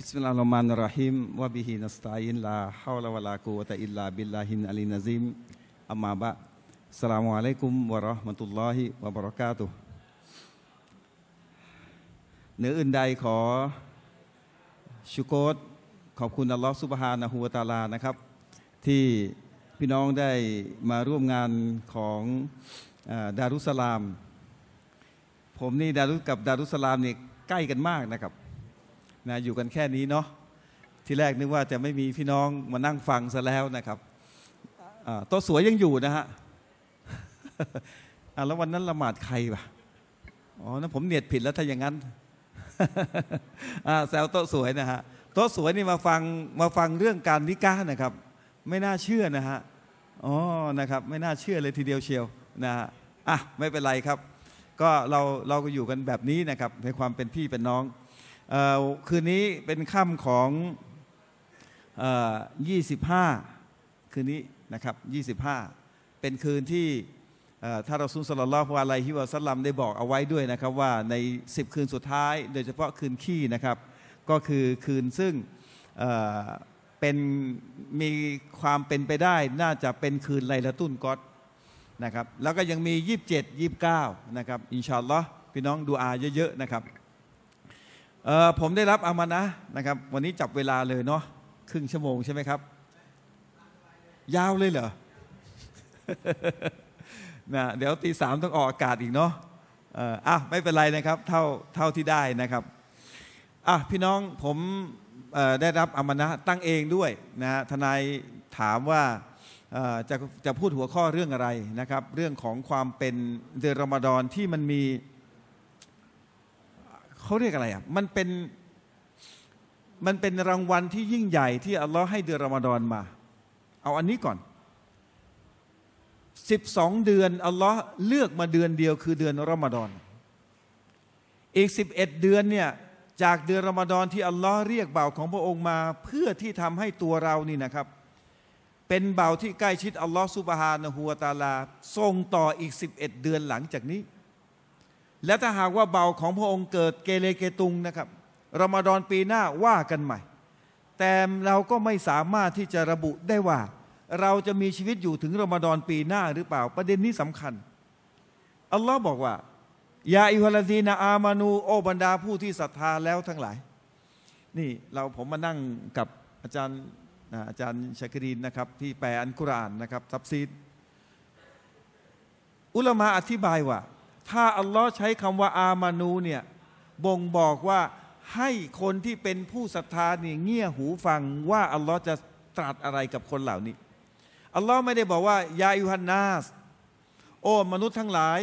บิสมิลลาฮิรเราะห์มานิรเราะฮีมวะบิฮินัสตะอีนลาฮาวลาวะลากุวะตะอิลลาบิลลาฮินอะลีนะซีมอัมมาบะสลามุอะลัยกุมวะเราะห์มะตุลลอฮิวะบะเราะกาตุเนืออื่นใดขอชูโกตขอบคุณอัลลอฮห์ซุบฮานะฮูวะตะอาลานะครับ ที่พี่น้องได้มาร่วมงานของดารุสสลาม ผมนี่ดารุสกับดารุสสลามนี่ใกล้กันมากนะครับนะอยู่กันแค่นี้เนาะที่แรกนึกว่าจะไม่มีพี่น้องมานั่งฟังซะแล้วนะครับโต๊ะสวยยังอยู่นะฮะแล้ววันนั้นละหมาดใครปะอ๋อนั่นผมเนียดผิดแล้วถ้าอย่างนั้นแซวโต๊ะสวยนะฮะโต๊ะสวยนี่มาฟังมาฟังเรื่องการนิก้านะครับ ไม่น่าเชื่อนะฮะอ๋อนะครับ ไม่น่าเชื่อเลยทีเดียวเชียว นะฮะอ่ะไม่เป็นไรครับ ก็เราเราก็อยู่กันแบบนี้นะครับ ในความเป็นพี่เป็นน้องคืนนี้เป็นค่ำของ 25 คืนนี้นะครับ 25 เป็นคืนที่ท่านรอซูนสลลลอฮวอไลฮิวะสัลลัมได้บอกเอาไว้ด้วยนะครับ ว่าใน 10 คืนสุดท้าย โดยเฉพาะคืนขี้นะครับ ก็คือคืนซึ่งเป็นมีความเป็นไปได้น่าจะเป็นคืนไลละตุนกอตนะครับแล้วก็ยังมี 27 29 นะครับ อินชาอัลลอฮ์พี่น้องดูอาเยอะๆนะครับผมได้รับอามานะนะครับ วันนี้จับเวลาเลยเนาะครึ่งชั่วโมงใช่ไหมครับ ยาวเลยเหรอนะเดี๋ยวตีสามต้องออกอากาศอีกเนาะอ่ะไม่เป็นไรนะครับ เท่าเท่าที่ได้นะครับอ่ะพี่น้องผมได้รับอามานะตั้งเองด้วยนะ ทนายถามว่าจะจะพูดหัวข้อเรื่องอะไรนะครับ เรื่องของความเป็นเดือนรอมฎอนที่มันมีเขาเรียกอะไรอ่ะ มันเป็นมันเป็นรางวัลที่ยิ่งใหญ่ที่อัลลอฮ์ให้เดือนรอมฎอนมา เอาอันนี้ก่อน 12 เดือน อัลลอฮ์เลือกมาเดือนเดียวคือเดือนรอมฎอนอีก11เดือนเนี่ยจากเดือนรอมฎอนที่อัลลอฮ์เรียกเบาของพระองค์มาเพื่อที่ทำให้ตัวเรานี่นะครับ เป็นเบาที่ใกล้ชิดอัลลอฮ์สุบฮานะฮัวตาลาส่งต่ออีก 11 เดือนหลังจากนี้และถ้าหากว่าเบาของพระองค์เกิดเกเรเกตุงนะครับรอมฎอนปีหน้าว่ากันใหม่ แต่เราก็ไม่สามารถที่จะระบุได้ว่า เราจะมีชีวิตอยู่ถึงรอมฎอนปีหน้าหรือเปล่าประเด็นนี้สำคัญ อัลลอฮ์บอกว่า ยาอิฮลซีนาอามานู โอบรรดาผู้ที่ศรัทธาแล้วทั้งหลาย นี่เราผมมานั่งกับอาจารย์อาจารย์ชักรีนนะครับที่แปลอันกุรานนะครับซับซีดอุลมะอธิบายว่าถ้าอัลลอฮ์ใช้คำว่าอามานูเนี่ยบ่งบอกว่าให้คนที่เป็นผู้ศรัทธาเนี่ยเงี่ยหูฟังว่า อัลลอฮ์จะตรัสอะไรกับคนเหล่านี้ อัลลอฮ์ไม่ได้บอกว่ายาอิฮันนาส โอ้มนุษย์ทั้งหลาย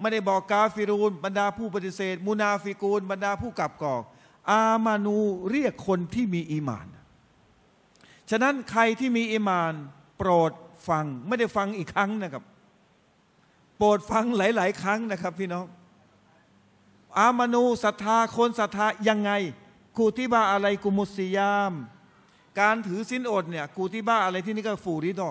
ไม่ได้บอกกาฟิรูนบรรดาผู้ปฏิเสธมุนาฟิกูนบรรดาผู้กลับกอก อามานูเรียกคนที่มีอีมาน ฉะนั้นใครที่มีอีมาน โปรดฟังไม่ได้ฟังอีกครั้งนะครับโปรดฟังหลาย ๆ ครั้งนะครับ พี่น้อง อามานูศรัทธาคนศรัทธายังไง กูที่บ้าอะไรกูมุสยาม การถือสินอดเนี่ยกูที่บ้าอะไรที่นี่ก็ฝูริดอ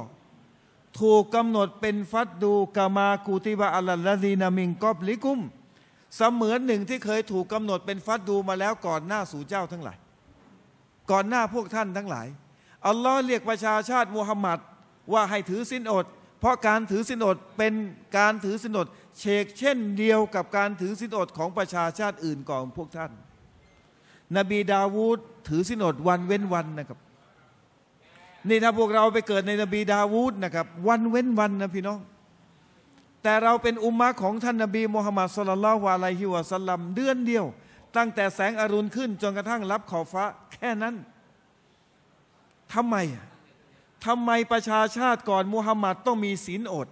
ถูกกำหนดเป็นฟัดดูกามากูติบาอัลลดีนามิงกอบลิกุม เสมือนหนึ่งที่เคยถูกกำหนดเป็นฟัดดูมาแล้วก่อนหน้าสู่เจ้าทั้งหลาย ก่อนหน้าพวกท่านทั้งหลาย อัลลอฮ์เรียกประชาชาติมุฮัมมัดว่าให้ถือสินอดเพราะการถือสินอดเป็นการถือสินอดเชกเช่นเดียวกับการถือสินอดของประชาชาติอื่นก่อนพวกท่าน นบีดาวูดถือสินอดวันเว้นวันนะครับ นี่ถ้าพวกเราไปเกิดในนบีดาวูดนะครับวันเว้นวันนะพี่น้อง แต่เราเป็นอุมมะของท่านนบีมูฮัมมัดสุลลัลวะลัยฮิวะสลลัมเดือนเดียวตั้งแต่แสงอรุณขึ้นจนกระทั่งรับขอบฟ้าแค่นั้นทำไมอ่ะทำไมประชาชาติก่อนมูฮัมหมัดต้องมีศีลอด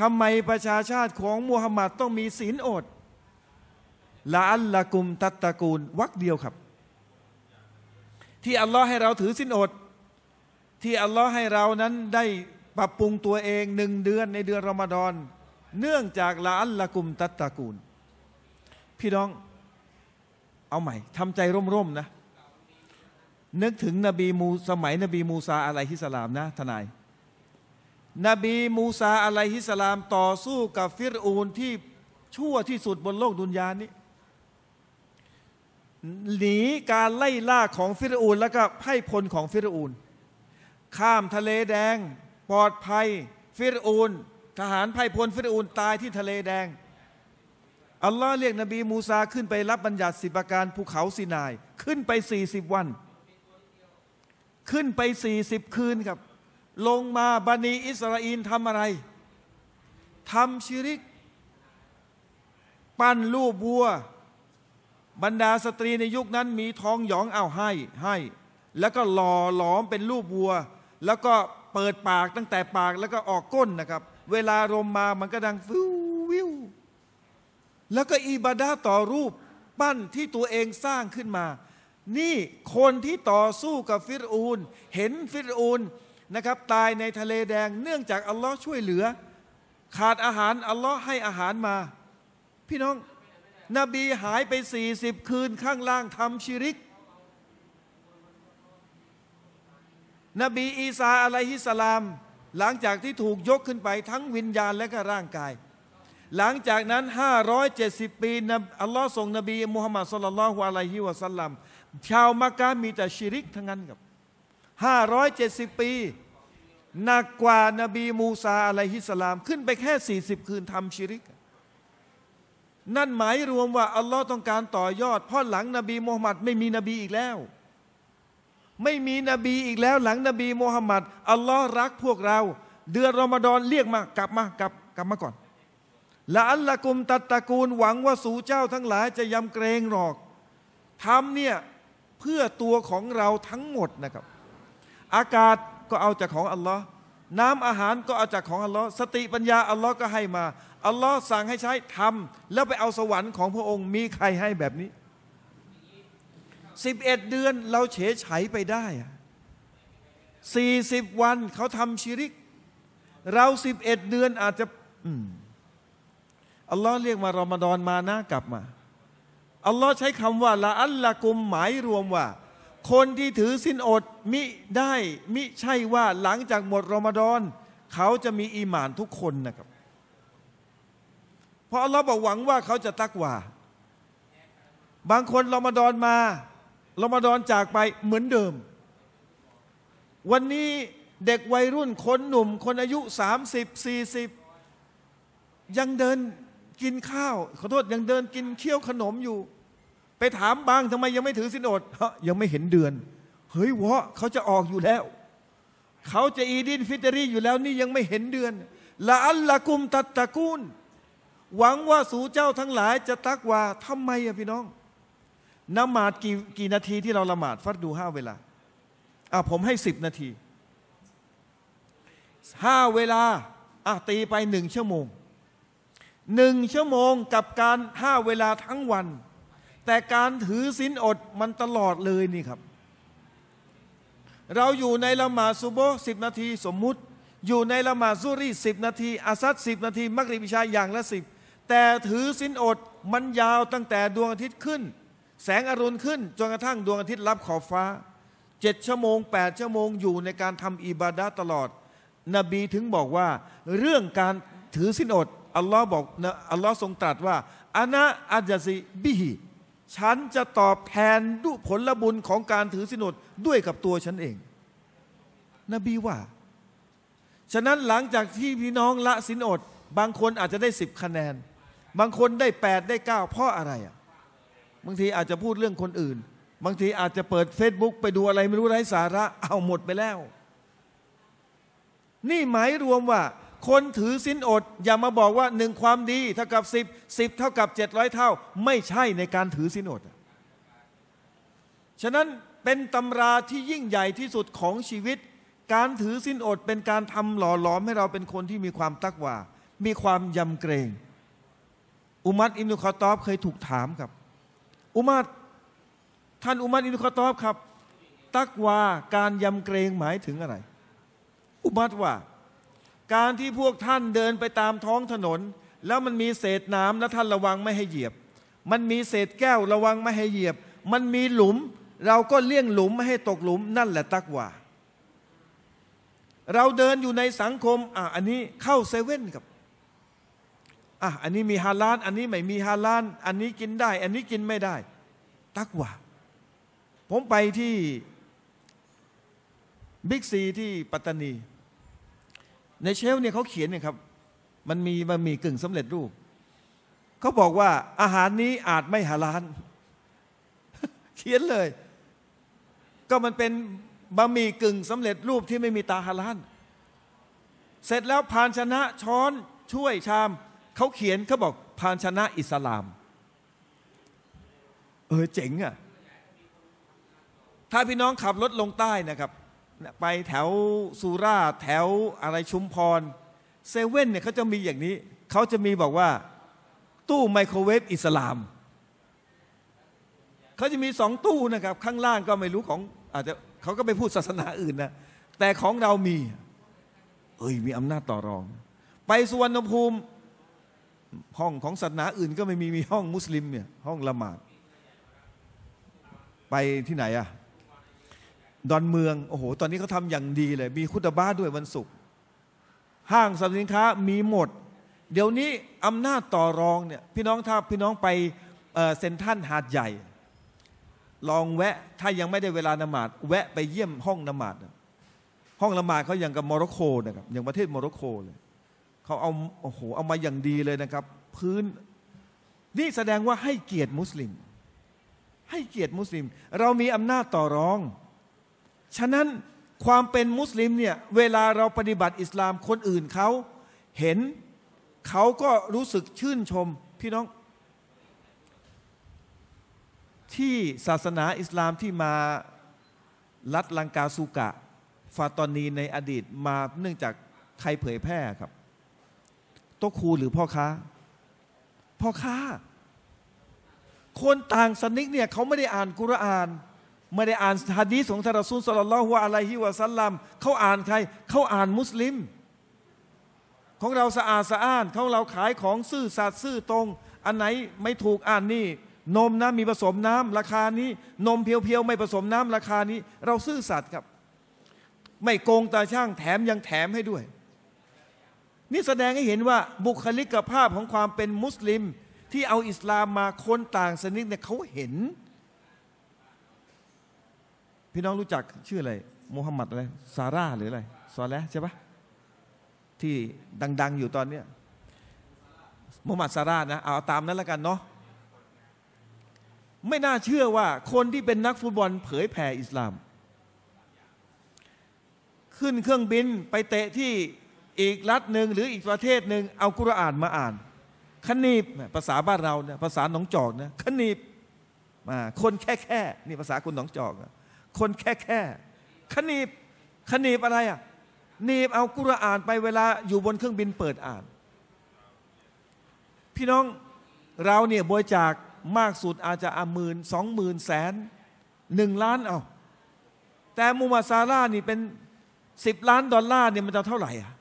ทำไมประชาชาติ ของมูฮัมหมัดต้องมีศีลอดละอัลละกุมตัตตะกูลวักเดียวครับ ที่อัลลอฮ์ให้เราถือศีลอด ที่อัลลอฮ์ให้เรานั้นได้ปรับปรุงตัวเองหนึ่งเดือนในเดือนรอมฎอนเนื่องจากละอัลละกุมตัตตะกูลพี่น้องเอาใหม่ทำใจร่มๆนะนึกถึง นบีมูสมัยนบีมูซาอะลัยฮิสลามนะทนาย นบีมูซาอะลัยฮิสลามต่อสู้กับฟิรูนที่ชั่วที่สุดบนโลกดุนยานี้ หนีการไล่ล่าของฟิรูนแล้วก็ให้พลของฟิรูนข้ามทะเลแดงปลอดภัยฟิรูนทหารไพ่พลฟิรูนตายที่ทะเลแดง อัลลอฮ์เรียกนบีมูซาขึ้นไปรับบัญญัติสิบประการภูเขาซีนายขึ้นไปสสี่ิบวันขึ้นไปสี่สิบคืนครับ ลงมาบันีอิสราเอลทำอะไร ทำชิริก ปั้นรูปวัว บรรดาสตรีในยุคนั้นมีทองหยองเอาให้ ให้ แล้วก็หล่อหลอมเป็นรูปวัว แล้วก็เปิดปากตั้งแต่ปากแล้วก็ออกก้นนะครับ เวลารมมามันก็ดังฟิววิว แล้วก็อิบาดาต่อรูปปั้นที่ตัวเองสร้างขึ้นมานี่คนที่ต่อสู้กับฟิรูนเห็นฟิรูนนะครับตายในทะเลแดง เนื่องจากอัลลอฮ์ช่วยเหลือ ขาดอาหารอัลลอฮ์ให้อาหารมา พี่น้องนบีหายไป 40 คืนข้างล่างทำชิริก นบีอีสาอะลัยฮิสลาม หลังจากที่ถูกยกขึ้นไปทั้งวิญญาณและก็ร่างกาย หลังจากนั้น 570 ปี อัลลอฮ์ส่งนบี มุฮัมมัดสุลลัลฮุอะลัยฮิวะสัลลัมชาวมักกะมีแต่ชิริกทั้งนั้นครับห้าร้อยเจ็ดสิบปีหนักกว่านบีมูซาอะลัยฮิสลาม ขึ้นไปแค่สี่สิบคืนทำชิริก นั่นหมายรวมว่า อัลลอฮ์ต้องการต่อยอดเพราะหลังนบีมูฮัมมัดไม่มีนบีอีกแล้ว ไม่มีนบีอีกแล้ว หลังนบีมูฮัมมัดอัลลอฮ์รักพวกเรา เดือนรอมฎอนเรียกมากลับมากลับกลับมาก่อนละอัลละกุมตัตตะกูลหวังว่าสู่เจ้าทั้งหลายจะยำเกรงหรอกทำเนี่ยพื่อตัวของเราทั้งหมดนะครับ อากาศก็เอาจากของอัลลอฮ์น้ำอาหารก็เอาจากของอัลลอฮ์สติปัญญาอัลลอฮ์ก็ให้มาอัลลอฮ์สั่งให้ใช้ทำแล้วไปเอาสวรรค์ของพระองค์มีใครให้แบบนี้ 11 เดือนเราเฉยเฉไปได้ 40 วันเขาทำชีริก เรา 11 เดือนอาจจะอัลลอฮ์เรียกมารอมฎอนมานะกลับมาอัลลอฮ์ใช้คำว่าละอัลละกุมหมายรวมว่า คนที่ถือสินอดมิได้มิใช่ว่าหลังจากหมดรอมฎอนเขาจะมีอีหมานทุกคนนะครับเพราะอัลลอฮ์บอกหวังว่าเขาจะตักว่าบางคนรอมฎอนมารอมฎอนจากไปเหมือนเดิม วันนี้เด็กวัยรุ่นคนหนุ่ม คนอายุ30 40ยังเดินกินข้าวขอโทษยังเดินกินเคี้ยวขนมอยู่ไปถามบางทำไมยังไม่ถือสินอดยังไม่เห็นเดือน เฮ้ยวะเขาจะออกอยู่แล้ว เขาจะอีดินฟิตรีอยู่แล้วนี่ยังไม่เห็นเดือนละอัลละกุมตัตตะกูลหวังว่าสู่เจ้าทั้งหลายจะตักว่าทำไมอะพี่น้อง นมาดกี่กี่นาทีที่เราละหมาด ฟัดดูห้าเวลา อ่ะผมให้สิบนาที ห้าเวลา อ่ะตีไปหนึ่งชั่วโมง หนึ่งชั่วโมงกับการห้าเวลาทั้งวันแต่การถือศีลอดมันตลอดเลยนี่ครับ เราอยู่ในละหมาดซุโบสิบนาทีสมมุติ อยู่ในละหมาดซุรีสิบนาทีอาซัดสิบนาทีมักริบิชาอย่างละสิบแต่ถือศีลอดมันยาวตั้งแต่ดวงอาทิตย์ขึ้น แสงอรุณขึ้น จนกระทั่งดวงอาทิตย์รับขอบฟ้าเจ็ดชั่วโมงแปดชั่วโมงอยู่ในการทำอิบาดะตลอดนบีถึงบอกว่าเรื่องการถือศีลอดอัลลอฮ์บอกอัลลอฮ์ทรงตรัสว่าอานะอัจซีบิฮีฉันจะตอบแทนดุผลบุญของการถือสินอดด้วยกับตัวฉันเอง นบีว่า ฉะนั้นหลังจากที่พี่น้องละสินอด บางคนอาจจะได้สิบคะแนน บางคนได้แปดได้เก้าเพราะอะไรอ่ะ บางทีอาจจะพูดเรื่องคนอื่น บางทีอาจจะเปิดเฟซบุ๊กไปดูอะไรไม่รู้ไร้สาระ เอาหมดไปแล้ว นี่หมายรวมว่าคนถือสินอดอย่ามาบอกว่าหนึ่งความดีเท่ากับสิบสิบเท่ากับเจ็ดร้อยเท่า ไม่ใช่ในการถือสินอด ฉะนั้นเป็นตำราที่ยิ่งใหญ่ที่สุดของชีวิต การถือสินอดเป็นการทำหล่อหลอมให้เราเป็นคนที่มีความตักว่ามีความยำเกรง อุมัตอิมนุคอตอบเคยถูกถามครับ อุมัตท่านอุมัตอิมนุคอตอบครับ ตักว่าการยำเกรงหมายถึงอะไร อุมัตว่าการที่พวกท่านเดินไปตามท้องถนน แล้วมันมีเศษน้ำแล้วท่านระวังไม่ให้เหยียบ มันมีเศษแก้วระวังไม่ให้เหยียบ มันมีหลุม เราก็เลี่ยงหลุมไม่ให้ตกหลุมนั่นแหละตักว่า เราเดินอยู่ในสังคมอ่ะอันนี้เข้าเซเว่นกับ อ่ะอันนี้มีฮาลานอันนี้ไม่มีฮาลาน อันนี้กินได้อันนี้กินไม่ได้ ตักว่า ผมไปที่บิ๊กซีที่ปัตตานีในเชลเนี่ยเขาเขียนเนี่ยครับ มันมีมันมีกึ่งสำเร็จรูปเขาบอกว่าอาหารนี้อาจไม่ฮาลาลเขียนเลย ก็มันเป็นบะหมี่กึ่งสำเร็จรูปที่ไม่มีตาฮาลาลเสร็จแล้วภานชนะช้อนช่วยชาม เขาเขียนเขาบอกภานชนะอิสลาม เออเจ๋งอะ่ะถ้าพี่น้องขับรถลงใต้นะครับไปแถวสุราแถวอะไรชุมพร เซเว่นเนี่ยเขาจะมีอย่างนี้เขาจะมีบอกว่าตู้ไมโครเวฟอิสลามเขาจะมีสองตู้นะครับ ข้างล่างก็ไม่รู้ของอาจจะเขาก็ไปพูดศาสนาอื่นนะ แต่ของเรามี เอ้ยมีอำนาจต่อรอง ไปสุวรรณภูมิห้องของศาสนาอื่นก็ไม่มีมีห้องมุสลิมเนี่ยห้องละหมาด ไปที่ไหนอะดอนเมือง โอ้โห ตอนนี้เขาทำอย่างดีเลย มีคุตบ้าด้วยวันศุกร์ ห้างสรรพสินค้ามีหมด เดี๋ยวนี้อำนาจต่อรองเนี่ย พี่น้องถ้าพี่น้องไปเซ็นทันหาดใหญ่ ลองแวะ ถ้ายังไม่ได้เวลานมาดแวะไปเยี่ยมห้องนมาดห้องละหมาดเขาอย่างกับโมร็อกโกนะครับ อย่างประเทศโมร็อกโกเลยเขาเอา โอ้โห เอามาอย่างดีเลยนะครับ พื้น นี่แสดงว่าให้เกียรติมุสลิม ให้เกียรติมุสลิม เรามีอำนาจต่อรองฉะนั้นความเป็นมุสลิมเนี่ยเวลาเราปฏิบัติอิสลามคนอื่นเขาเห็นเขาก็รู้สึกชื่นชมพี่น้องที่ศาสนาอิสลามที่มาลัดลังกาสุกะฟาตอนีในอดีตมาเนื่องจากใครเผยแพร่ครับตตครูหรือพ่อค้า พ่อค้า คนต่างสนิกเนี่ยเขาไม่ได้อ่านกุรอานไม่ได้อ่านฮะดีสของท่านรอซูลสลลัลลอฮุอะลัยฮิวะสัลลัมเขาอ่านใครเขาอ่านมุสลิม ของเราสะอาดสะอ้านของเราขายของซื่อสัตย์ซื่อตรง อันไหนไม่ถูกอ่านนี่นมนะมีผสมน้ำราคานี้ นมเพียวๆ ไม่ผสมน้ำราคานี้ เราซื่อสัตย์ครับไม่โกงตาช่างแถมยังแถมให้ด้วยนี่แสดงให้เห็นว่าบุคลิกภาพของความเป็นมุสลิม ที่เอาอิสลามมาคนต่างสนิทเนี่ยเขาเห็นพี่น้องรู้จักชื่ออะไรโมฮัมหมัดอะไร ซาร่าหรืออะไรซอแลใช่ปะที่ดังๆอยู่ตอนเนี้ยโมฮัมหมัดซาร่านะเอาตามนั้นแล้วกันเนาะไม่น่าเชื่อว่าคนที่เป็นนักฟุตบอลเผยแผ่อิสลาม ขึ้นเครื่องบินไปเตะที่อีกรัฐหนึ่งหรืออีกประเทศหนึ่งเอากุรอานมาอ่านขนีบภาษาบ้านเราเนี่ยภาษาหนองจอกนะขนีบคนแค่แค่นี่ภาษาคนหนองจอกนะคนแค่แค่ขนีบขนีบอะไรอ่ะนีบเอากุรอานไปเวลาอยู่บนเครื่องบินเปิดอ่าน พี่น้องเรา เนี่ยบริจาคมากสุดอาจจะอ่ะหมื่นสองหมื่นแสนหนึ่งล้านเอาแต่มูมาซาร่านี่เป็นสิบล้านดอลลาร์เนี่ยมันจะเท่าไหร่อ่ะ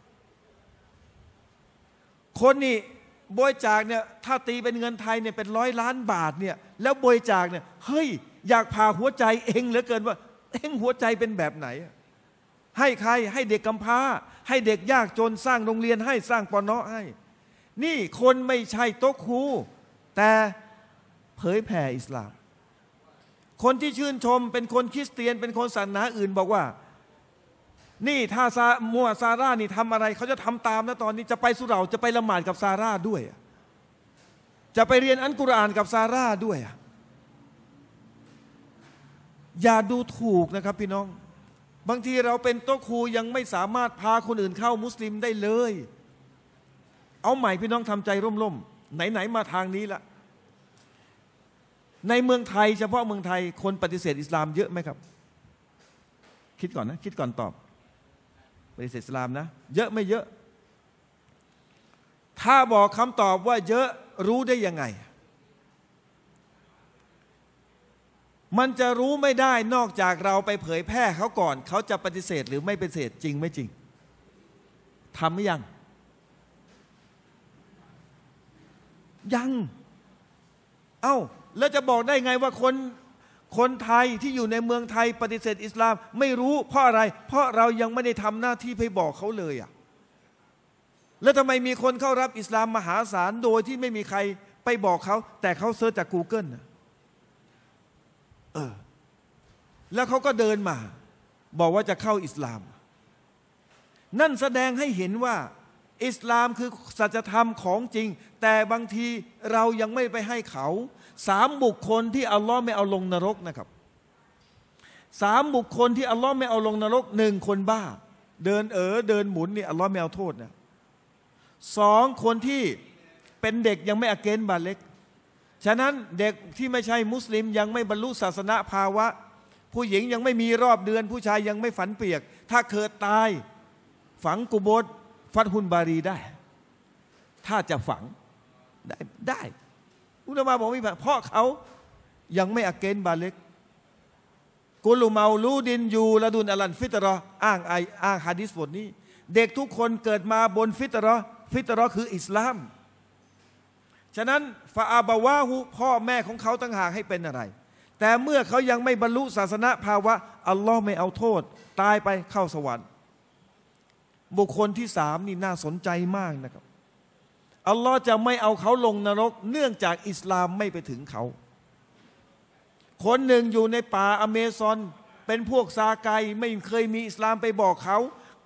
คนนี่บริจาคเนี่ยถ้าตีเป็นเงินไทยเนี่ยเป็นร้อยล้านบาทเนี่ยแล้วบริจาคเนี่ยเฮ้ยอยากพาหัวใจเองเหลือเกินว่า เองหัวใจเป็นแบบไหน ให้ใครให้เด็กกำพร้า ให้เด็กยากจนสร้างโรงเรียนให้สร้างปอนเนาะให้ นี่คนไม่ใช่โต๊ะครู แต่เผยแผ่อิสลาม คนที่ชื่นชมเป็นคนคริสเตียนเป็นคนศาสนาอื่นบอกว่า นี่ถ้าซามัวซาร่านี่ทำอะไรเขาจะทำตามนะตอนนี้จะไปสุเราจะไปละหมาดกับซาร่าด้วย จะไปเรียนอันกุรอานกับซาร่าด้วยอย่าดูถูกนะครับพี่น้อง บางทีเราเป็นโต๊ะครูยังไม่สามารถพาคนอื่นเข้ามุสลิมได้เลย เอาใหม่พี่น้องทำใจร่มๆไหนๆมาทางนี้ละในเมืองไทยเฉพาะเมืองไทยคนปฏิเสธอิสลามเยอะไหมครับ คิดก่อนนะคิดก่อนตอบปฏิเสธอิสลามนะเยอะไม่เยอะ ถ้าบอกคำตอบว่าเยอะรู้ได้ยังไงมันจะรู้ไม่ได้นอกจากเราไปเผยแพร่เขาก่อนเขาจะปฏิเสธหรือไม่ปฏิเสธจริงไม่จริงทำหรือยัง ยังเอา้า แล้วจะบอกได้ไงว่าคน คนไทยที่อยู่ในเมืองไทยปฏิเสธ อิสลามไม่รู้เพราะอะไร เพราะเรายังไม่ได้ทำหน้าที่ไปบอกเขาเลยอะ่ะแล้วทำไมมีคนเข้ารับอิสลามมหาศาลโดยที่ไม่มีใครไปบอกเขา แต่เขาเซิร์ชจาก Google นะเออแล้วเขาก็เดินมา บอกว่าจะเข้าอิสลาม นั่นแสดงให้เห็นว่า อิสลามคือสัจธรรมของจริง แต่บางทีเรายังไม่ไปให้เขาสามบุคคลที่อัลลอฮ์ไม่เอาลงนรกนะครับสามบุคคลที่อัลลอฮ์ไม่เอาลงนรกหนึ่งคนบ้า เดินเออเดินหมุนนี่อัลลอฮ์ไม่เอาโทษนะสองคนที่เป็นเด็กยังไม่อาเกนบาเล็กฉะนั้นเด็กที่ไม่ใช่มุสลิมยังไม่บรรลุศาสนาภาวะ ผู้หญิงยังไม่มีรอบเดือน ผู้ชายยังไม่ฝันเปียก ถ้าเกิดตายฝังกุบฏฟัดหุนบารีได้ ถ้าจะฝังได้ได้อุลามาบอกไม่ผาเพราะเขายังไม่อเกนบาเล็ก กุลูเมาลูดินยูละดุนอลันฟิตรออ้างไออ้างฮะดิษบทนี้ เด็กทุกคนเกิดมาบนฟิตรอฟิตรอคืออิสลามฉะนั้นฟาอาบาวาหูพ่อแม่ของเขาตั้งหากให้เป็นอะไร แต่เมื่อเขายังไม่บรรลุศาสนาภาวะอัลลอฮ์ไม่เอาโทษ ตายไปเข้าสวรรค์ บุคคลที่สามนี่น่าสนใจมากนะครับ อัลลอฮ์จะไม่เอาเขาลงนรกเนื่องจากอิสลามไม่ไปถึงเขา คนหนึ่งอยู่ในป่าอเมซอนเป็นพวกซาไกไม่เคยมีอิสลามไปบอกเขา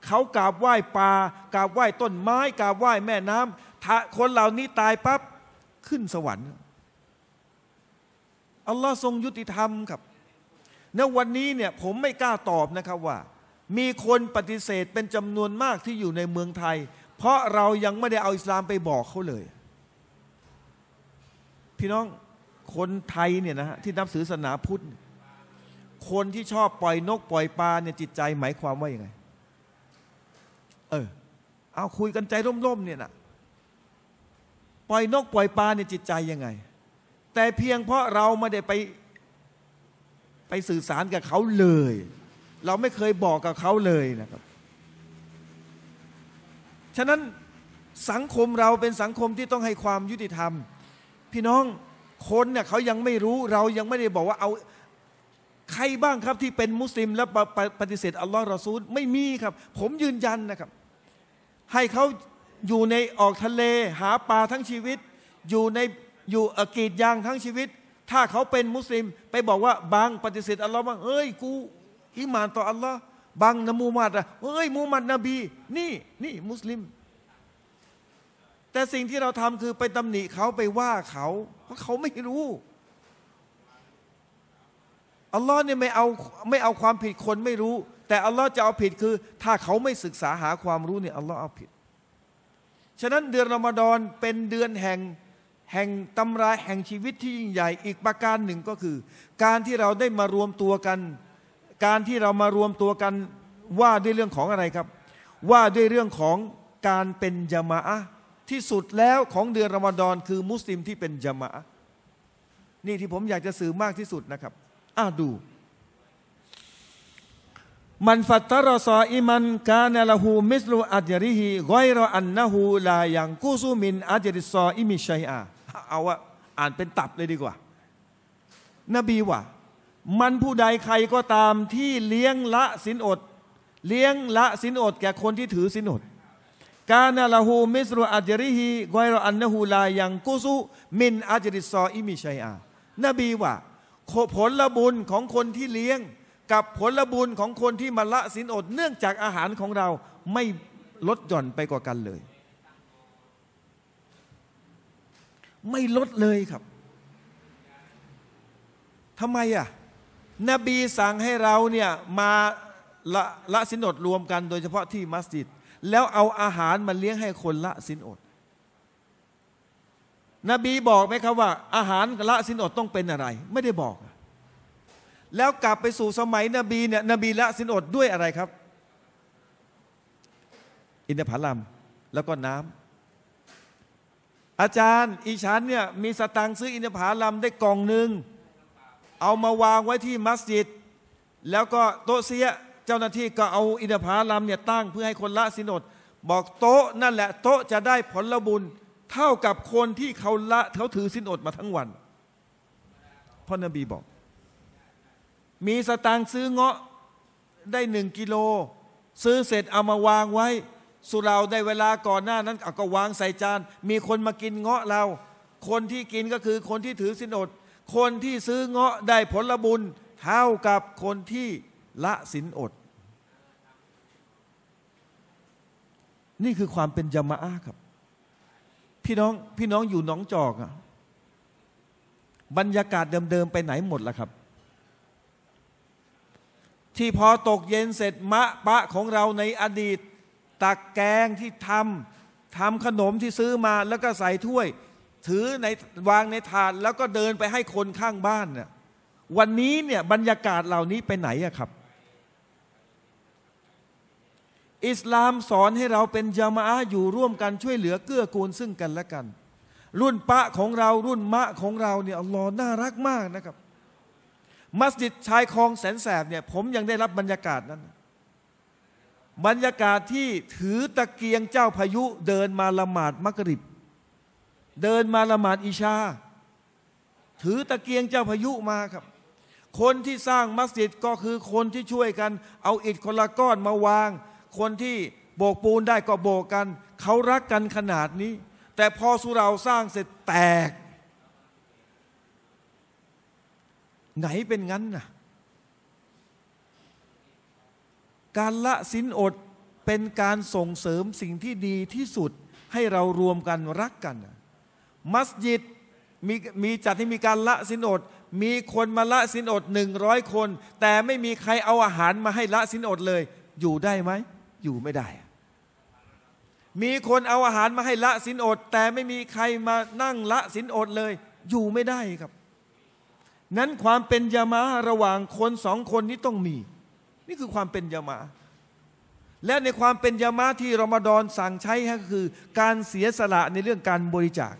เขากราบไหว้ป่ากราบไหว้ต้นไม้กราบไหว้แม่น้ำคนเหล่านี้ตายปับ๊บขึ้นสวรรค์ อัลลอฮ์ทรงยุติธรรมครับณวันนี้เนี่ยผมไม่กล้าตอบนะครับว่า มีคนปฏิเสธเป็นจำนวนมากที่อยู่ในเมืองไทย เพราะเรายังไม่ได้เอาอิสลามไปบอกเขาเลย พี่น้องคนไทยเนี่ยนะฮะที่นับถือศาสนาพุทธ คนที่ชอบปล่อยนกปล่อยปลาเนี่ยจิตใจหมายความว่าอย่างไง เออเอาคุยกันใจร่มๆเนี่ยนะปล่อยนกปล่อยปลาในจิตใจยังไง แต่เพียงเพราะเราไม่ได้ไปไปสื่อสารกับเขาเลย เราไม่เคยบอกกับเขาเลยนะครับฉะนั้นสังคมเราเป็นสังคมที่ต้องให้ความยุติธรรม พี่น้องคนเนี่ยเขายังไม่รู้เรายังไม่ได้บอกว่าเอาใครบ้างครับที่เป็นมุสลิมแล้วปฏิเสธ อัลลอฮ์รอซูลไม่มีครับ ผมยืนยันนะครับให้เขาอยู่ในออกทะเลหาปลาทั้งชีวิต อยู่ในอยู่อกีดยางทั้งชีวิต ถ้าเขาเป็นมุสลิม ไปบอกว่าบางปฏิเสธอัลลอฮ์บ้างเอ้ยกูอิมานต่ออัลลอฮ์บางนมูมัดอะเอ้ยมูมัดนบีนี่นี่ มุสลิม แต่สิ่งที่เราทำคือไปตำหนิเขาไปว่าเขา เพราะเขาไม่รู้อัลลอฮ์เนี่ยไม่เอาไม่เอาความผิดคนไม่รู้ แต่อัลลอฮ์จะเอาผิดคือถ้าเขาไม่ศึกษาหาความรู้เนี่ยอัลลอฮ์เอาผิดฉะนั้นเดือนรอมฎอนเป็นเดือนแห่งแห่งตำราแห่งชีวิตที่ยิ่งใหญ่อีกประการหนึ่งก็คือ การที่เราได้มารวมตัวกัน การที่เรามารวมตัวกันว่าด้วยเรื่องของอะไรครับ ว่าด้วยเรื่องของการเป็นยามะที่สุดแล้วของเดือนรอมฎอนคือมุสลิมที่เป็นยามะนี่ที่ผมอยากจะสื่อมากที่สุดนะครับอ้าดูมันฟัตรอซออิมันกาเนลหูมิสลูอัจริฮีกวรออันนหูลายังกูซูมินอัจริซออิมิชัยอาเอา่ะอ่านเป็นตับเลยดีกว่า นบีว่ามันผู้ใดใครก็ตามที่เลี้ยงละสินอด เลี้ยงละสินอดแก่คนที่ถือสินอดกาเนลาหูมิสลูอัจริฮีกวรออันนหูลายังกุซุมินอัจริซออิมิชัยอานบีว่าผลบุญของคนที่เลี้ยงกับผลบุญของคนที่มาละสินอด เนื่องจากอาหารของเราไม่ลดหย่อนไปกว่ากันเลย ไม่ลดเลยครับทำไมอ่ะนบีสั่งให้เราเนี่ยมาละละสินอดรวมกัน โดยเฉพาะที่มัสยิด แล้วเอาอาหารมาเลี้ยงให้คนละสินอด นบีบอกไหมครับว่า อาหารละสินอดต้องเป็นอะไรไม่ได้บอกแล้วกลับไปสู่สมัยนบีเนี่ยนบีละสินอดด้วยอะไรครับ อินทผลัมแล้วก็น้ำอาจารย์อีชันเนี่ยมีสตังซื้ออินทผลัมได้กล่องหนึ่งเอามาวางไว้ที่มัสยิด แล้วก็โต๊ะเสียเจ้าหน้าที่ก็เอาอินทผลัมเนี่ยตั้งเพื่อให้คนละสินอดบอกโต๊ะนั่นแหละโต๊ะจะได้ผลบุญเท่ากับคนที่เขาละเขาถือสินอดมาทั้งวันพ่อนบีบอกมีสตางค์ซื้อเงาะได้หนึ่งกิโลซื้อเสร็จเอามาวางไว้ สุเราได้เวลาก่อนหน้านั้นเอาก็วางใส่จาน มีคนมากินเงาะเรา คนที่กินก็คือคนที่ถือสินอด คนที่ซื้อเงาะได้ผลบุญ เท่ากับคนที่ละสินอด นี่คือความเป็นยามาอาครับ พี่น้องพี่น้องอยู่หนองจอกอะบรรยากาศเดิม ๆ ไปไหนหมดล่ะครับที่พอตกเย็นเสร็จมะปะของเราในอดีต ตักแกงที่ทำทำขนมที่ซื้อมาแล้วก็ใส่ถ้วย ถือในวางในถาดแล้วก็เดินไปให้คนข้างบ้านเนี่ยวันนี้เนี่ย บรรยากาศเหล่านี้ไปไหนอะครับ อิสลามสอนให้เราเป็นยามาอยู่ร่วมกันช่วยเหลือเกื้อกูลซึ่งกันและกัน รุ่นปะของเรารุ่นมะของเราเนี่ยอัลลอฮ์น่ารักมากนะครับมัสยิดชายคลองแสนแสบเนี่ยผมยังได้รับบรรยากาศนั้น บรรยากาศที่ถือตะเกียงเจ้าพายุเดินมาละหมาดมักริบ เดินมาละหมาดอิชา ถือตะเกียงเจ้าพายุมาครับ คนที่สร้างมัสยิดก็คือคนที่ช่วยกัน เอาอิฐคนละก้อนมาวาง คนที่โบกปูนได้ก็โบกกัน เขารักกันขนาดนี้ แต่พอสุราสร้างเสร็จแตกไหนเป็นงั้นนะการละสินอดเป็นการส่งเสริมสิ่งที่ดีที่สุดให้เรารวมกันรักกันมัสยิดมีมี จัดให้มีการละสินอด มีคนมาละสินอดหนึ่งร้อยคน แต่ไม่มีใครเอา อาหารมาให้ละสินอดเลยอยู่ได้ไหมอยู่ไม่ได้ มีคน เอา อาหารมาให้ละสินอด แต่ไม่มีใครมานั่งละสินอดเลยอยู่ไม่ได้ครับนั้นความเป็นยามาระหว่างคนสองคนนี้ต้องมี นี่คือความเป็นยามาและในความเป็นยามาที่รอมฎอนสั่งใช้ก็คือการเสียสละในเรื่องการบริจาค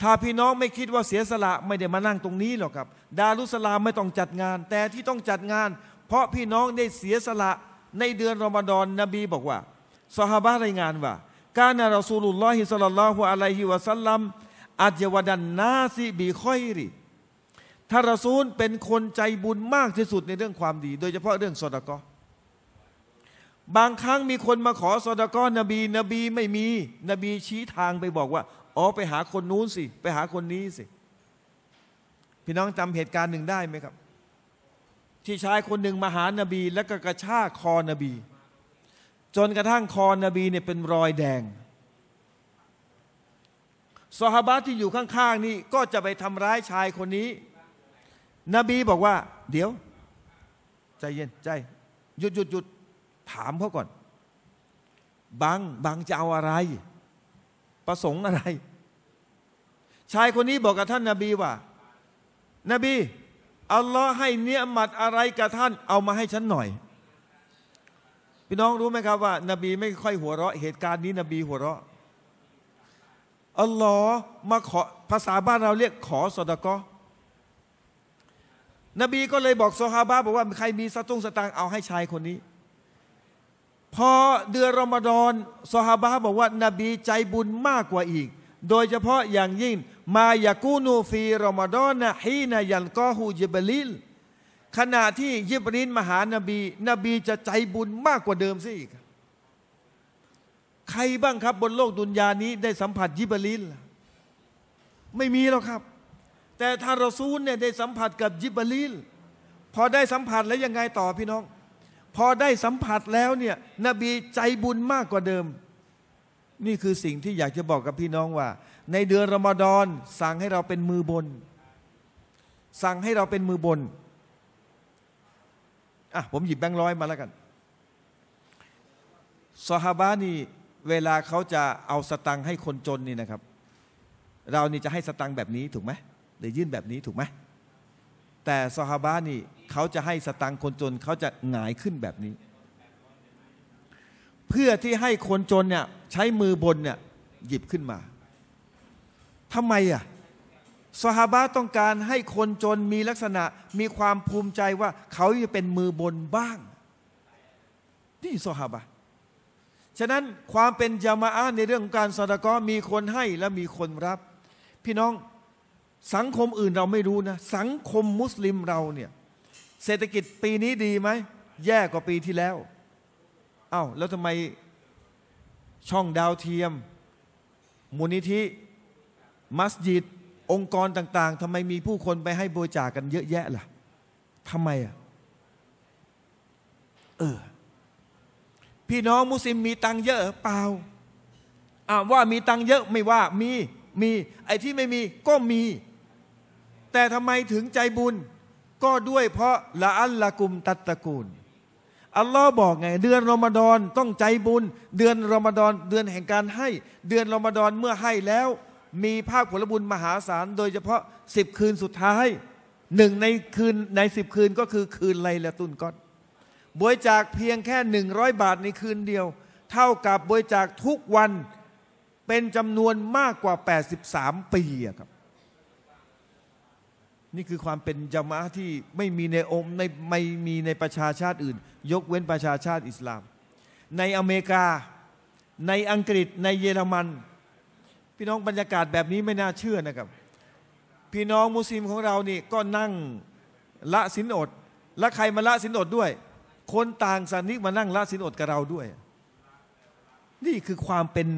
ถ้าพี่น้องไม่คิดว่าเสียสละไม่ได้มานั่งตรงนี้หรอกครับ ดารุสลามไม่ต้องจัดงาน แต่ที่ต้องจัดงาน เพราะพี่น้องได้เสียสละในเดือนรอมฎอนนบีบอกว่าสหบะรายงานว่าการนารสูลุลลอฮิสลลัลลอฮุอะลัยฮิวะสัลลัมอัจยวดันนาซีบีคอยรีท่านรซูลเป็นคนใจบุญมากที่สุดในเรื่องความดี โดยเฉพาะเรื่องสอดกอบางครั้งมีคนมาขอสอดกอนบี นบีไม่มีนบีชี้ทางไปบอกว่าอ๋อไปหาคนนู้นสิไปหาคนนี้สิพี่น้องจำเหตุการณ์หนึ่งได้ไหมครับ ที่ชายคนหนึ่งมาหานบีแล้วก็กระชากคอนบี จนกระทั่งคอนบีเนี่ยเป็นรอยแดงซอฮาบะที่อยู่ข้างๆนี่ก็จะไปทำร้ายชายคนนี้นบีบอกว่าเดี๋ยวใจเย็นใจ หยุดหยุดหยุดถามเขาก่อน บางบางจะเอาอะไร ประสงค์อะไร ชายคนนี้บอกกับท่านนาบีว่า นบี อัลลอฮ์ให้เนื้อมัดอะไรกับท่าน เอามาให้ฉันหน่อย พี่น้องรู้ไหมครับว่า นบีไม่ค่อยหัวเราะเหตุการณ์นี้นบีหัวเราะอัลลอฮ์มาขอภาษาบ้านเราเรียกขอสดกอนบีก็เลยบอกซอฮาบะบอกว่า ใครมีสตุ้งสตางเอาให้ชายคนนี้พอเดือนรอมฎอนซอฮาบะบอกว่านบีใจบุญมากกว่าอีก โดยเฉพาะอย่างยิ่งมายากูนูฟีรอมฎอนนะฮีนายันกอฮูยิบลิลขณะที่ยิบรินมาหานบี นบีจะใจบุญมากกว่าเดิมซิอีก ใครบ้างครับบนโลกดุนยานี้ ได้สัมผัสยิบรินลไม่มีหรอกครับแต่ท่านรอซูลเนี่ยได้สัมผัสกับยิบลีลพอได้สัมผัสแล้วยังไงต่อพี่น้อง พอได้สัมผัสแล้วเนี่ยนบีใจบุญมากกว่าเดิม นี่คือสิ่งที่อยากจะบอกกับพี่น้องว่า ในเดือนรอมฎอน สั่งให้เราเป็นมือบน สั่งให้เราเป็นมือบนอ่ะผมหยิบแบงค์ร้อยมาแล้วกันสฮาบานี่เวลาเขาจะเอาสตังค์ให้คนจนนี่นะครับ เรานี่จะให้สตังค์แบบนี้ถูกไหมเลยยื่นแบบนี้ถูกไหมแต่ซอฮาบะนี่เขาจะให้สตังคนจน เขาจะหงายขึ้นแบบนี้ เพื่อที่ให้คนจนเนี่ยใช้มือบนเนี่ยหยิบขึ้นมาทำไมอ่ะสหาบะต้องการให้คนจนมีลักษณะ มีความภูมิใจว่าเขาจะเป็นมือบนบ้างนี่สหาบะฉะนั้นความเป็นยามาอาในเรื่องของการสอดก็มีคนให้และมีคนรับ พี่น้องสังคมอื่นเราไม่รู้นะ สังคมมุสลิมเราเนี่ยเศรษฐกิจปีนี้ดีไหมแย่กว่าปีที่แล้วเอา้าแล้วทำไมช่องดาวเทียมมูลนิธิ มัสยิดองค์กรต่าง ๆทำไมมีผู้คนไปให้บริจาคกกันเยอะแยะล่ะทำไมอ่ะเออพี่น้องมุสลิมมีตังเยอะ เปล่าอ่าว่ามีตังเยอะไม่ว่ามีมี ไอ้ที่ไม่มีก็มีแต่ทำไมถึงใจบุญก็ด้วยเพราะละอัลละกุมตัตตะกูลอัลลอฮ์บอกไง เดือนรอมฎอนต้องใจบุญเดือนรอมฎอนเดือนแห่งการให้ เดือนรอมฎอนเมื่อให้แล้ว มีภาคผลบุญมหาศาล โดยเฉพาะสิบคืนสุดท้ายหนึ่งในคืนในสิบคืนก็คือคืนไลละตุนก้อนบริจาคเพียงแค่หนึ่งร้อยบาทในคืนเดียว เท่ากับบริจาคทุกวันเป็นจำนวนมากกว่า83ปีครับนี่คือความเป็นจามะที่ไม่มีในอมในไม่มีในประชาชาติอื่น ยกเว้นประชาชาติอิสลาม ในอเมริกา ในอังกฤษในเยอรมัน พี่น้องบรรยากาศแบบนี้ไม่น่าเชื่อนะครับ พี่น้องมุสลิมของเรานี่ก็นั่งละสินอด และใครมาละสินอดด้วย คนต่างศาสนิกมานั่งละสินอดกับเราด้วย นี่คือความเป็น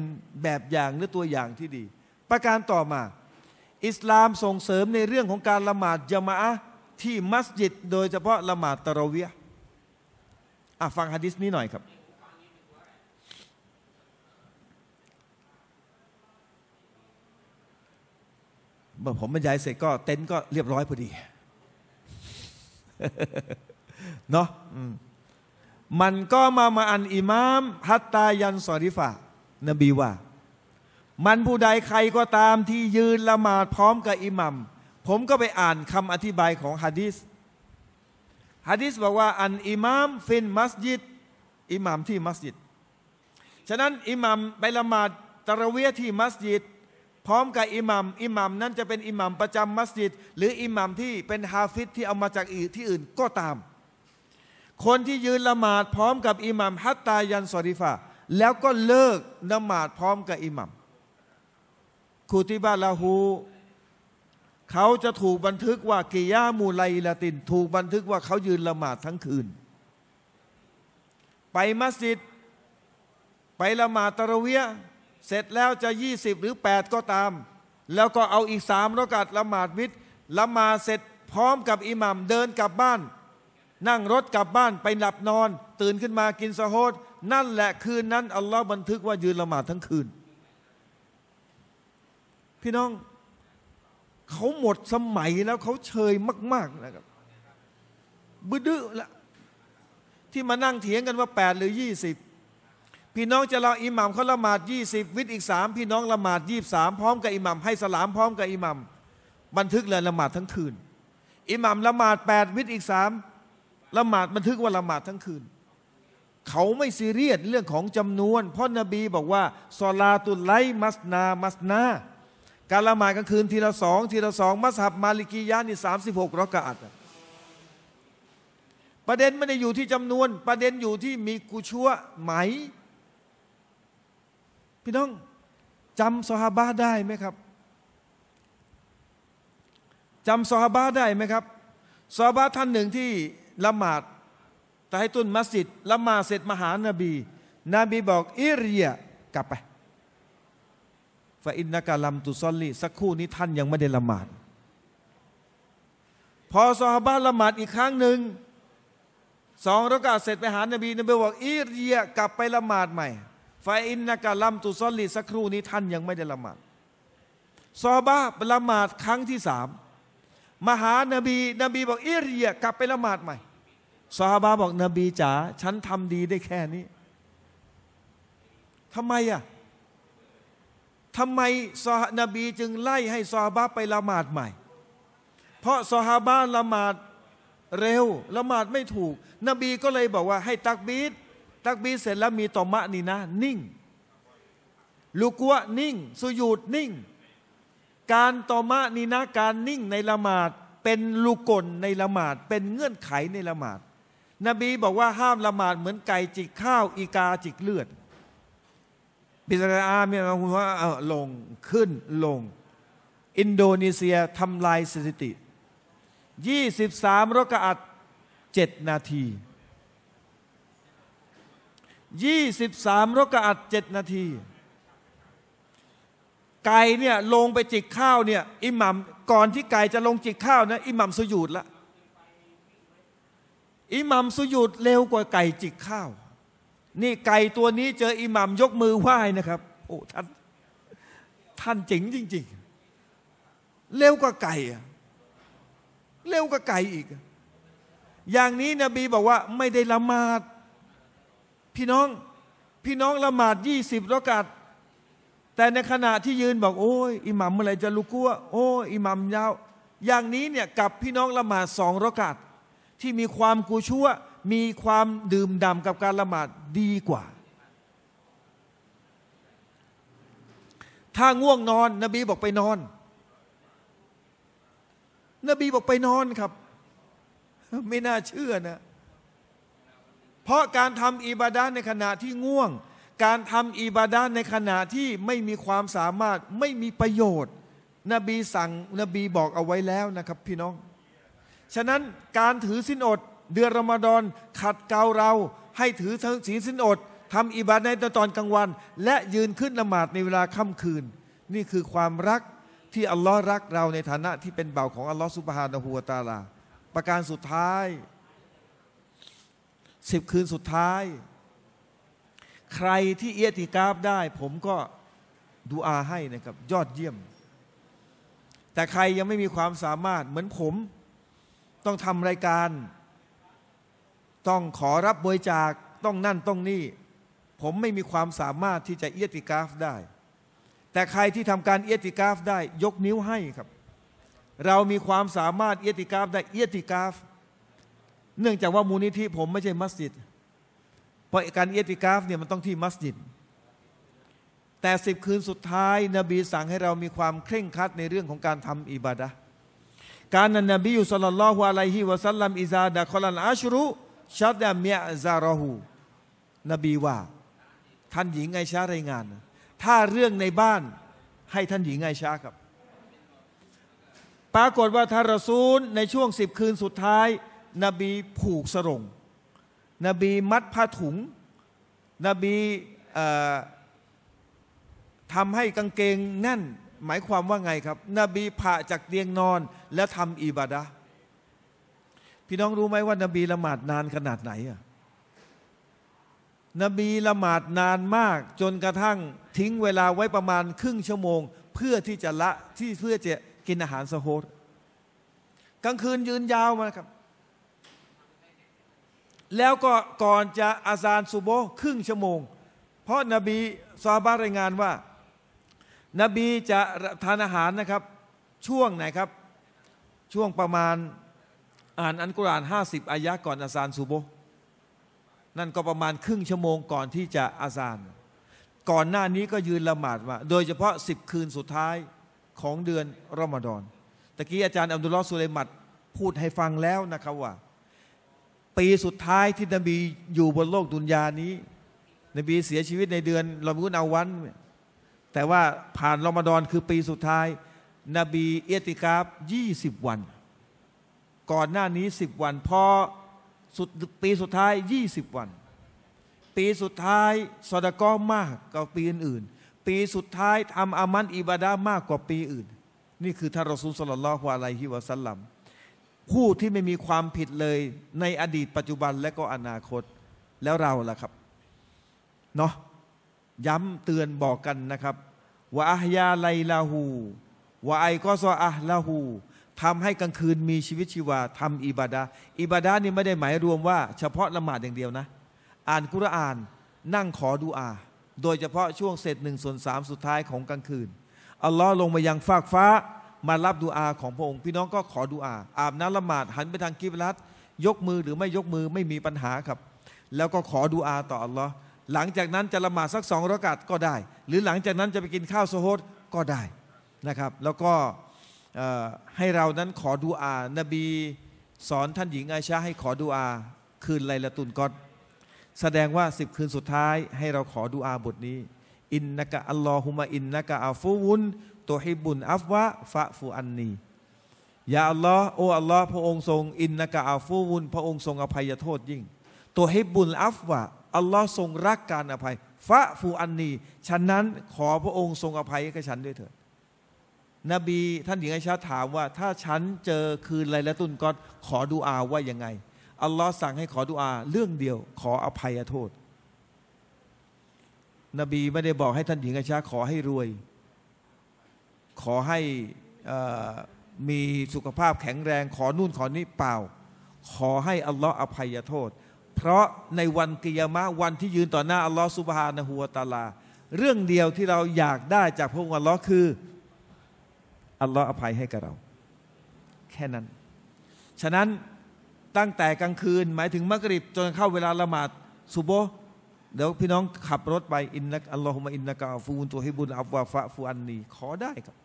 แบบอย่างหรือตัวอย่างที่ดี ประการต่อมาอิสลามส่งเสริมในเรื่องของการละหมาดยามะที่มัสยิดโดยเฉพาะละหมาดตะระเวียอ่ะฟังฮะดิษนี้หน่อยครับเมื่อผมบรรยายเสร็จก็ เต็นท์ก็เรียบร้อยพอดี เนาะมันก็มามาอันอิมาม ฮัตตายันสอริฟะนบีว่ามันผู้ใดใครก็ตามที่ยืนละหมาด พร้อมกับอิหมัมผมก็ไปอ่านคำอธิบายของฮะดิษฮะดิษบอกว่า อันอิหมัมฟินมัสยิดอิหมัมที่มัสยิด ฉะนั้นอิหมัมไปละหมาดตะระเวียที่มัสยิด พร้อมกับอิหมัมอิหมัมนั้นจะเป็นอิหมัมประจำมัสยิด หรืออิหมัมที่เป็นฮาฟิดที่เอามาจากอื่นที่อื่นก็ตาม คนที่ยืนละหมาดพร้อมกับอิหมัมฮัตตายันสอริฟะแล้วก็เลิกละหมาดพร้อมกับอิหมัมคูติบาลาหูเขาจะถูกบันทึกว่า กิยามูไลละติน ถูกบันทึกว่าเขายืนละหมาดทั้งคืนไปมัสยิดไปละหมาดตะระเวียเสร็จแล้วจะยี่สิบหรือแปดก็ตามแล้วก็เอาอีกสามรกัดละหมาดวิทย์ละหมาดเสร็จพร้อมกับอิหมัมเดินกลับบ้าน นั่งรถกลับบ้านไปหลับนอน ตื่นขึ้นมากินสะโฮดนั่นแหละคืนนั้นอัลลอฮ์บันทึกว่ายืนละหมาดทั้งคืนพี่น้องเขาหมดสมัยแล้วเขาเชยมาก ๆ นะครับบื้อดอละที่มานั่งเถียงกันว่า8หรือ20พี่น้องจะรออิหมัมเขาละหมาด20 วิทย์อีกสามพี่น้องละหมาด23พร้อมกับอิหมัมให้ สลามพร้อมกับอิหมัมบันทึกเลยละหมาดทั้งคืน อิหมัมละหมาด8วิทย์อีกสามละหมาดบันทึกว่าละหมาดทั้งคืนเขาไม่ซีเรียสเรื่องของจำนวนเพราะนบีบอกว่าซอลาตุไลมัสนา มัสนาการละหมาดกลางคืนทีละสองทีละสองมัสฮับมาลิกียะนี่สามสิบหกรอกาดประเด็นไม่ได้อยู่ที่จำนวนประเด็นอยู่ที่มีกูชัวไหม พี่น้องจำซอฮาบะได้ไหมครับจำซอฮาบะได้ไหมครับซอฮาบะท่านหนึ่งที่ละหมาดแต่ให้ตุนมัสยิดละหมาดเสร็จมาหานบีนบีบอก อิริยกลับไปฟาอินนากาลัมตุซอลลีสักครู่นี้ ท่านยังไม่ได้ละหมาดพอซอฮาบะละหมาดอีกครั้งหนึ่ง สองรักาเสร็จไปหา นบีนบี บอกอีเรียกลับไปละหมาดใหม่ฟาอินนากาลัมตุซอลลีสักครู่นี้ท่านยังไม่ได้ละหมาดซอฮาบะละหมาดครั้งที่สามมหานบีนบีบอกอเริยกลับไปละหมาดใหม่ซอฮาบะบอกนบีจ๋าฉันทำดีได้แค่นี้ทำไมอ่ะทำไมซอนบีจึงไล่ให้ซอฮาบะไปละหมาดใหม่ เพราะซอฮาบะละหมาดเร็วละหมาดไม่ถูก นบีก็เลยบอกว่าให้ตักบีดตักบีดเสร็จแล้วมีตอมะนี่นะนิ่งลูกัวนิ่ง สุยูดนิ่ง การตอมะนี่นะการนิ่งในละหมาดเป็นลูกกลในละหมาด เป็นเงื่อนไขในละหมาดนบีบอกว่าห้ามละหมาดเหมือนไก่จิกข้าวอีกาจิกเลือดพิจารณาเนี่ยาคุณว่าเออลงขึ้นลง อินโดนีเซียทำลายสถิติ 23 รกอัด7นาที 23 รกอัด7นาที ไก่เนี่ยลงไปจิกข้าวเนี่ยอิหมัมก่อนที่ไก่จะลงจิกข้าวนะอิหมัมสุยุดละอิหมัมสุยุดเร็วกว่าไก่จิกข้าวนี่ไก่ตัวนี้เจออิหมัมยกมือไหว้นะครับโอ้ท่านท่านเจ๋งจริงๆเร็วกว่าไก่เร็วกว่าไก่อีก อย่างนี้นบีบอกว่าไม่ได้ละหมาดพี่น้องพี่น้องละหมาดยี่สิบรอกาดแต่ในขณะที่ยืนบอกโอ้ยอิหมัมเมื่อไรจะลุกกัวโอ้ยอิหมัมยาวอย่างนี้เนี่ยกับพี่น้องละหมาดสองรอกาดที่มีความกูชั่วมีความดื่มด่ำกับการละหมาดดีกว่า ถ้าง่วงนอน นบีบอกไปนอน นบีบอกไปนอนครับ ไม่น่าเชื่อนะ เพราะการทำอิบาดาในขณะที่ง่วง การทำอิบาดาในขณะที่ไม่มีความสามารถ ไม่มีประโยชน์ นบีสั่งนบีบอกเอาไว้แล้วนะครับพี่น้อง ฉะนั้นการถือสินอดเดือนรอมฎอนขัดเกลาเราให้ถือศีลสินอดทำอิบาดในตอนกลางวัน และยืนขึ้นละหมาดในเวลาค่ำคืน นี่คือความรักที่อัลลอฮ์รักเราในฐานะที่เป็นเบ่าของอัลลอฮ์สุบฮานะฮูวตาลา ประการสุดท้ายสิบคืนสุดท้าย ใครที่เอียติกาบได้ผมก็ดูอาให้นะครับ ยอดเยี่ยม แต่ใครยังไม่มีความสามารถเหมือนผม ต้องทำรายการต้องขอรับบริจาคต้องนั่นต้องนี่ผมไม่มีความสามารถที่จะเอียติกาฟได้ แต่ใครที่ทำการเอียติกาฟได้ยกนิ้วให้ครับ เรามีความสามารถเอียติกาฟได้เอียติกาฟ เนื่องจากว่ามูลนิธิผมไม่ใช่มัสยิด เพราะการเอียติกาฟเนี่ยมันต้องที่มัสยิด แต่สิบคืนสุดท้าย นบีสั่งให้เรามีความเคร่งครัดในเรื่องของการทำอิบาดะการนันนบีอยู่สลลัลลอฮุอะลัยฮิวะสัลลัมอิซาดะคอลันอาชรุชาดเมียซาราหูนบีว่า ท่านหญิงไอชารายงาน ถ้าเรื่องในบ้านให้ท่านหญิงไอชาครับ ปรากฏว่าทารซูลในช่วงสิบคืนสุดท้าย นบีผูกสรง นบีมัดผ้าถุง นบีทำให้กางเกงแน่นหมายความว่าไงครับ นบีผ่าจากเตียงนอนและทำอิบาดะห์พี่น้องรู้ไหมว่านบีละหมาดนานขนาดไหนอ่ะ นบีละหมาดนานมากจนกระทั่งทิ้งเวลาไว้ประมาณ ครึ่งชั่วโมง เพื่อที่จะละที่เพื่อจะกินอาหารสโฮดกลางคืนยืนยาวมาครับ แล้วก็ก่อนจะอาซานซูโบครึ่งชั่วโมง เพราะนบีซาบารายงานว่า นบีจะทานอาหารนะครับช่วงไหนครับช่วงประมาณอ่านอันกุรานห้าสิบอายะก่อนอาซานซูโบนั่นก็ประมาณครึ่งชั่วโมงก่อนที่จะอาซานก่อนหน้านี้ก็ยืนละหมาดมา โดยเฉพาะสิบคืนสุดท้ายของเดือนรอมฎอนตะกี้อาจารย์อับดุลลอฮ์สุเลมัดพูดให้ฟังแล้วนะครับว่า ปีสุดท้ายที่นบีอยู่บนโลกดุนยานี้นบีเสียชีวิตในเดือนรอมฎอนเอาวันแต่ว่าผ่านรอมฎอนคือปีสุดท้ายนบีเอติกาบยี่สิบวันก่อนหน้านี้สิบวันพอสุดปีสุดท้ายยี่สิบวันปีสุดท้ายสอดก้อมากกว่าปีอื่นปีสุดท้ายทำอามันอิบาดามากกว่าปีอื่น นี่คือท่านรอซูลสลลลฮวาไลฮิวะสัลลัมผู้ที่ไม่มีความผิดเลยในอดีตปัจจุบันและก็อนาคตแล้วเราล่ะครับ เนาะย้ำเตือนบอกกันนะครับว่าอัฮยาไลลาหูว่าไอก็ซออัลลาหูทำให้กลางคืนมีชีวิตชีวาทำอิบาดาอิบาดานี่ไม่ได้หมายรวมว่า เฉพาะละหมาดอย่างเดียวนะ อ่านกุรอานนั่งขอดูอา โดยเฉพาะช่วงเสร็จหนึ่งส่วนสามสุดท้ายของกลางคืนอัลลอฮ์ลงมายังฟากฟ้ามารับดูอาของพระองค์พี่น้องก็ขอดูอาอาบน้ำละหมาดหันไปทางกิบลัดยกมือ หรือไม่ยกมือไม่มีปัญหาครับ แล้วก็ขอดูอาต่ออัลลอฮ์หลังจากนั้นจะละหมาดสักสองรากาดก็ได้ หรือหลังจากนั้นจะไปกินข้าวโซฮดก็ได้นะครับแล้วก็ให้เรานั้นขอดูอานบีสอนท่านหญิงไอชาให้ขอดูอา คืนไลละตุนกอดแสดงว่าสิบคืนสุดท้าย ให้เราขอดูอาบทนี้อินนักะอัลลอฮุมะอินนักะอัฟุวุนตัวฮิบุนอัฟวะฟะฟูอันนียาอัลลอฮ์โออัลลอฮ์พระองค์ทรงอินนักะอัฟุวุนพระองค์ทรงอภัยโทษยิ่งตัวฮิบุนอัฟวะอัลลอฮ์ทรงรักการอภัยฟะฟูอันนีฉันนั้นขอพระองค์ทรงอภัยให้กับฉันด้วยเถิดนบีท่านหญิงไอชาถามว่า ถ้าฉันเจอคืนไลละตุนก็ขอดูอาว่ายังไง อัลลอฮ์สั่งให้ขอดูอา เรื่องเดียวขออภัยโทษ นบีไม่ได้บอกให้ท่านหญิงไอชา ขอให้รวย ขอให้มีสุขภาพแข็งแรง ขอนู่นขอนี่เปล่า ขอให้อัลลอฮ์อภัยโทษ เพราะในวันกิยามะวันที่ยืนต่อหน้าอัลลอฮ์สุบฮานะฮัวตาลา เรื่องเดียวที่เราอยากได้จากพระองค์อัลลอฮ์คืออัลลอฮ์อภัยให้กับเรา แค่นั้น ฉะนั้นตั้งแต่กลางคืน หมายถึงมักริบจนเข้าเวลาละหมาดซุโบเดี๋ยวพี่น้องขับรถไปอินนักอัลลอฮุมะอินนักอาฟูนตัวฮิบุนอับวาฟะฟูอันนีขอได้ครับ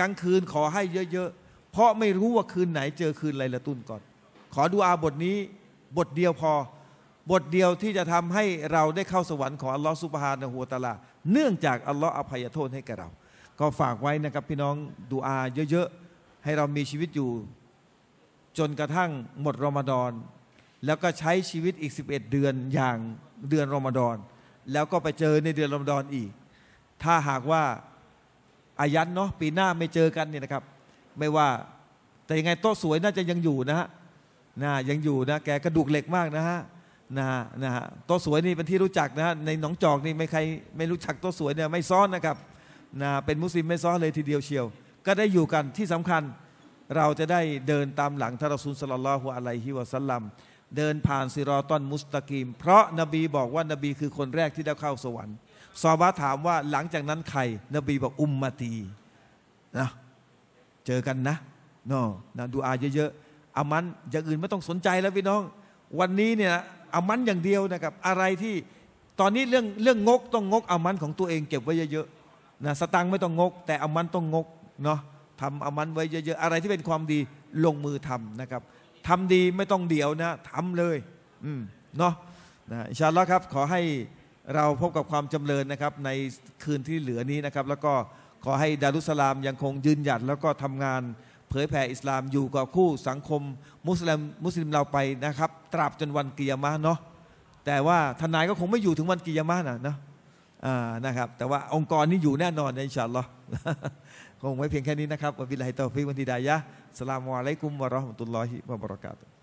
กลางคืนขอให้เยอะๆ เพราะไม่รู้ว่าคืนไหนเจอคืนไรละตุนก่อน ขอดูอาบทนี้บทเดียวพอ บทเดียวที่จะทำให้เราได้เข้าสวรรค์ของอัลลอฮ์สุบฮานะหัวตาลา เนื่องจากอัลลอฮ์อภัยโทษให้แก่เราก็ฝากไว้นะครับพี่น้องดูอา เยอะๆ ให้เรามีชีวิตอยู่จนกระทั่งหมดรอมฎอนแล้วก็ใช้ชีวิตอีก 11 เดือนอย่างเดือนรอมฎอนแล้วก็ไปเจอในเดือนรอมฎอนอีก ถ้าหากว่าอายันเนาะปีหน้าไม่เจอกันเนี่ยนะครับ ไม่ว่าแต่ยังไงโต๊ะสวยน่าจะยังอยู่นะฮะนะ ยังอยู่นะ แกกระดูกเหล็กมากนะฮะนะฮะนะฮะโต๊ะสวยนี่เป็นที่รู้จักนะฮะในหนองจอกนี่ไม่ใครไม่รู้จักโต๊ะสวยเนี่ยไม่ซ้อนนะครับนะเป็นมุสลิมไม่ซ้อเลยทีเดียวเชียว ก็ได้อยู่กันที่สำคัญเราจะได้เดินตามหลังทารสุลสลลลฮุอะลัยฮิวะสัลลัม เดินผ่านซิรอตอนมุสตะกีม เพราะนบีบอกว่านบีคือคนแรกที่ได้เข้าสวรรค์ซอบะถามว่าหลังจากนั้นใคร นบีบอกอุมมาตีนะเจอกันนะนอนะดูอาเยอะๆอามันอย่างอื่นไม่ต้องสนใจแล้วพี่น้อง วันนี้เนี่ยอามันอย่างเดียวนะครับอะไรที่ตอนนี้เรื่องเรื่องงกต้องงกอามัน ของตัวเองเก็บไว้เยอะนะสตังไม่ต้องงก แต่เอามันต้องงกเนาะทำเอามันไว้เยอะๆ อะไรที่เป็นความดีลงมือทำนะครับทำดีไม่ต้องเดี๋ยวนะทำเลย อืมเนาะนะอิชาร์ลอครับขอให้เราพบกับความจำเริญนะครับ ในคืนที่เหลือนี้นะครับ แล้วก็ขอให้ดารุสลามยังคงยืนหยัดแล้วก็ทำงาน เผยแผ่อิสลามอยู่กับคู่สังคมมุสลิมมุสลิมเราไปนะครับ ตราบจนวันกิยามะเนาะแต่ว่า ทนายก็คงไม่อยู่ถึงวันกิยามะนะเนาะนะครับ แต่ว่าองค์กรนี้อยู่แน่นอนในชาอัลลอ์คงไว้เพียงแค่นี้นะครับวะบิลลาตอฟิกวันทิดายะ สลามวอไลกุมวะรอะห์มุตุลลอฮิวะบรักาตุ